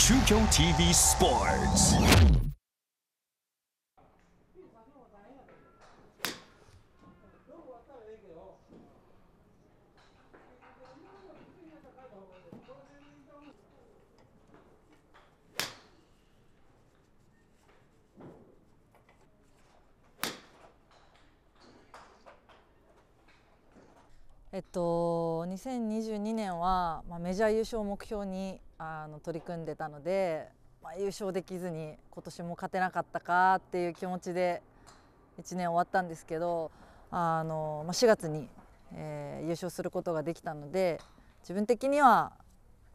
中京 TV 스포츠えっと、2022年は、まあ、メジャー優勝を目標にあの取り組んでたので、まあ、優勝できずに今年も勝てなかったかっていう気持ちで1年終わったんですけどあの、まあ、4月に、えー、優勝することができたので自分的には、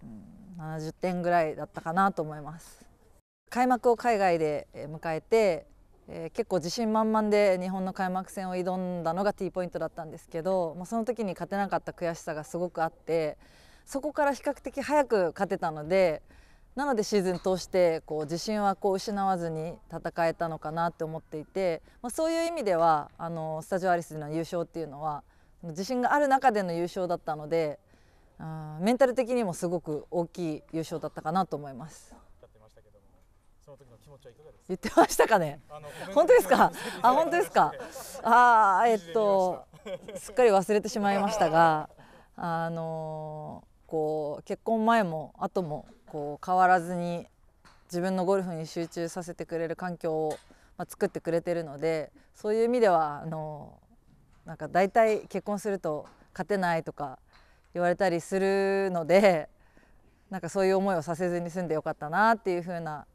うん、70点ぐらいだったかなと思います。開幕を海外で迎えてえー、結構自信満々で日本の開幕戦を挑んだのが T ポイントだったんですけど、まあ、その時に勝てなかった悔しさがすごくあってそこから比較的早く勝てたのでなのでシーズン通してこう自信はこう失わずに戦えたのかなって思っていて、まあ、そういう意味ではあのスタジオアリスでの優勝っていうのは自信がある中での優勝だったのであメンタル的にもすごく大きい優勝だったかなと思います。その時の気持ちはいかがですか。言ってましたかね。本当ですか。あ、本当ですか。あ、えっと、すっかり忘れてしまいましたが、あのーこう結婚前も後もこう変わらずに自分のゴルフに集中させてくれる環境を、まあ、作ってくれてるのでそういう意味ではあのなんか大体結婚すると勝てないとか言われたりするのでなんかそういう思いをさせずに済んでよかったなっていう風な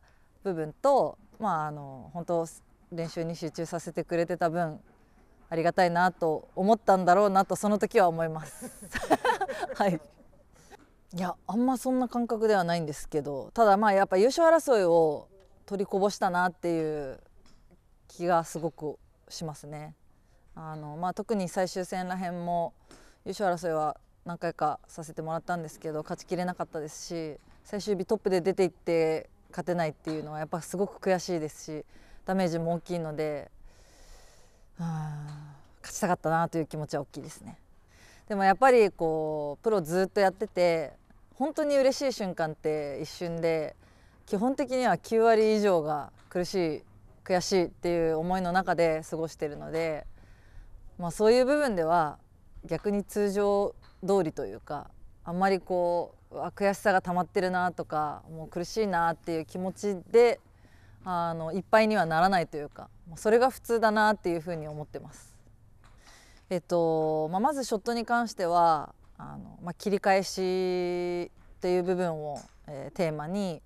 部分と、まあ、あの本当練習に集中させてくれてた分ありがたいなと思ったんだろうなとその時は思います。はいいやあんまそんな感覚ではないんですけどただまあやっぱ優勝争いを取りこぼしたなっていう気がすごくしますね。あのまあ、特に最終戦らへんも優勝争いは何回かさせてもらったんですけど勝ちきれなかったですし最終日トップで出ていって勝てないっていうのはやっぱすごく悔しいですしダメージも大きいので勝ちたかったなという気持ちは大きいですね。でもやっぱりこうプロずっとやってて本当に嬉しい瞬間って一瞬で基本的には9割以上が苦しい悔しいっていう思いの中で過ごしてるので、まあ、そういう部分では逆に通常通りというかあんまりこう悔しさが溜まってるなとかもう苦しいなっていう気持ちであのいっぱいにはならないというかそれが普通だなっていうふうに思ってます。えっとまあ、まずショットに関してはあの、まあ、切り返しっていう部分を、えー、テーマに、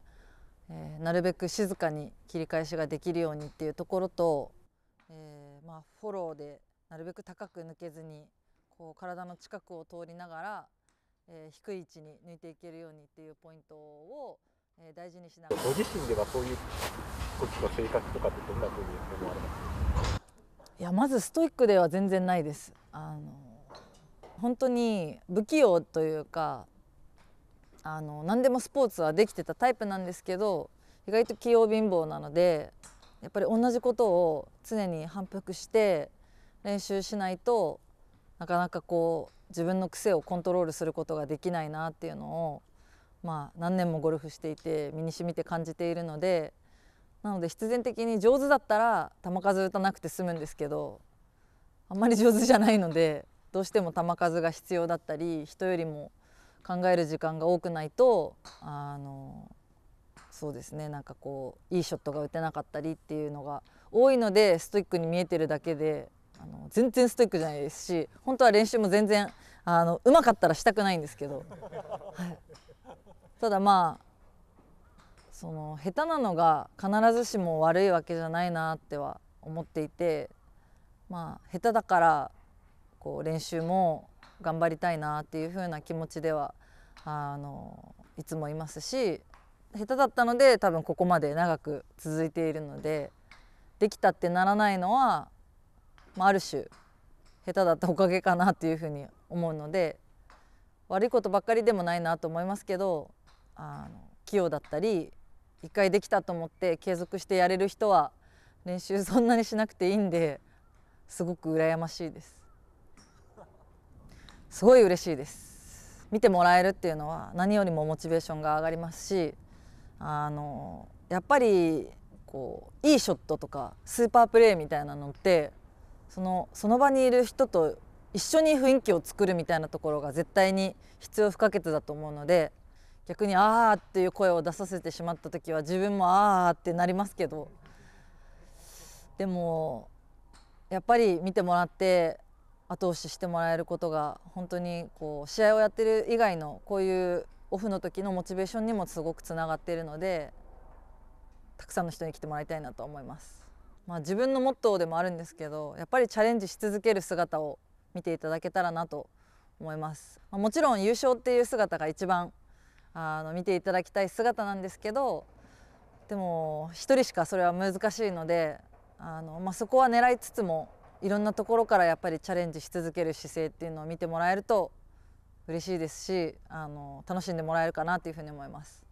えー、なるべく静かに切り返しができるようにっていうところと、えーまあ、フォローでなるべく高く抜けずにこう体の近くを通りながら、えー、低い位置に抜いていけるようにっていうポイントを、えー、大事にしながら。ご自身ではそういうこっちの生活とかってどんなうに思われますかいやまずストイックでは全然ないですあの本当に不器用というかあの何でもスポーツはできてたタイプなんですけど意外と器用貧乏なのでやっぱり同じことを常に反復して練習しないとなかなかこう自分の癖をコントロールすることができないなっていうのを、まあ、何年もゴルフしていて身にしみて感じているのでなので必然的に上手だったら球数打たなくて済むんですけどあんまり上手じゃないのでどうしても球数が必要だったり人よりも考える時間が多くないとあのそうですねなんかこういいショットが打てなかったりっていうのが多いのでストイックに見えてるだけであの全然ストイックじゃないですし本当は練習も全然あのうまかったらしたくないんですけど、はい、ただまあその下手なのが必ずしも悪いわけじゃないなっては思っていてまあ下手だからこう練習も頑張りたいなっていう風な気持ちではあのいつもいますし下手だったので多分ここまで長く続いているのでできたってならないのは、まあ、ある種下手だったおかげかなっていうふうに思うので悪いことばっかりでもないなと思いますけどあの器用だったり1回できたと思って継続してやれる人は練習そんなにしなくていいんですごく羨ましいですすごい嬉しいです見てもらえるっていうのは何よりもモチベーションが上がりますしあのやっぱりこういいショットとかスーパープレーみたいなのってそのその場にいる人と一緒に雰囲気を作るみたいなところが絶対に必要不可欠だと思うので逆に「ああ」っていう声を出させてしまった時は自分も「ああ」ってなりますけどでもやっぱり見てもらって後押ししてもらえることが本当にこう試合をやってる以外のこういうオフの時のモチベーションにもすごくつながっているのでたくさんの人に来てもらいたいなと思います。まあ、自分のモットーでもあるんですけどやっぱりチャレンジし続ける姿を見ていただけたらなと思います、まあ、もちろん優勝っていう姿が一番あの見ていただきたい姿なんですけどでも1人しかそれは難しいのであの、まあ、そこは狙いつつもいろんなところからやっぱりチャレンジし続ける姿勢っていうのを見てもらえると嬉しいですしあの楽しんでもらえるかなというふうに思います。